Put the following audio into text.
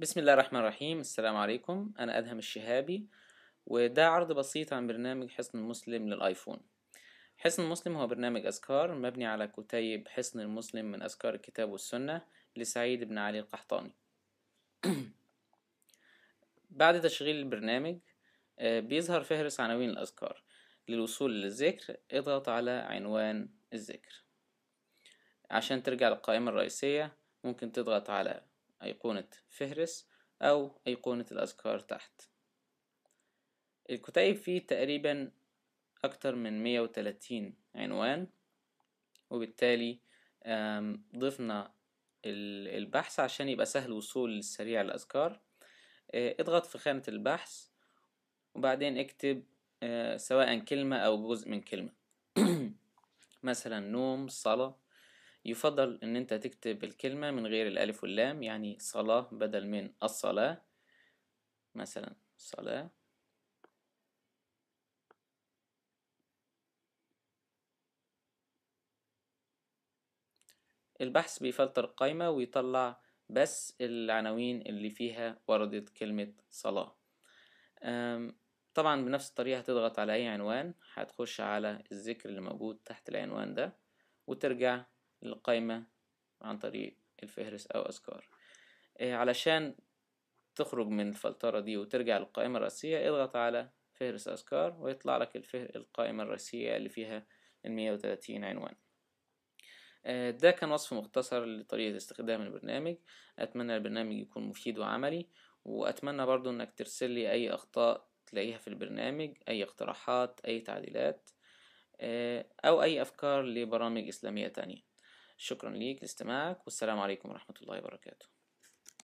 بسم الله الرحمن الرحيم السلام عليكم أنا أدهم الشهابي وده عرض بسيط عن برنامج حصن المسلم للآيفون حصن المسلم هو برنامج أذكار مبني على كتيب حصن المسلم من أذكار الكتاب والسنة لسعيد بن علي القحطاني بعد تشغيل البرنامج آه، بيظهر فهرس عناوين الأذكار للوصول للذكر اضغط على عنوان الذكر عشان ترجع للقائمة الرئيسية ممكن تضغط على أيقونة فهرس أو أيقونة الأذكار تحت الكتيب فيه تقريبا أكتر من 130 عنوان وبالتالي ضفنا البحث عشان يبقى سهل وصول للسريع الأذكار آه، اضغط في خانة البحث وبعدين اكتب آه، سواء كلمة أو جزء من كلمة مثلا نوم صلاة يفضل ان انت تكتب الكلمة من غير الالف واللام يعني صلاة بدل من الصلاة مثلا صلاة البحث بيفلتر القائمة ويطلع بس العناوين اللي فيها وردت كلمة صلاة طبعا بنفس الطريقة هتضغط على أي عنوان هتخش على الذكر اللي موجود تحت العنوان ده وترجع القايمة عن طريق الفهرس أو أذكار إيه، علشان تخرج من الفلترة دي وترجع للقائمة الرئيسية اضغط على فهرس أذكار ويطلع لك الفهر القائمة الرئيسية اللي فيها المية وتلاتين عنوان إيه، ده كان وصف مختصر لطريقة استخدام البرنامج أتمنى البرنامج يكون مفيد وعملي وأتمنى برضو أنك ترسل لي أي أخطاء تلاقيها في البرنامج أي اقتراحات أي تعديلات إيه، أو أي أفكار لبرامج إسلامية تانية شكرا ليك لاستماعك والسلام عليكم ورحمة الله وبركاته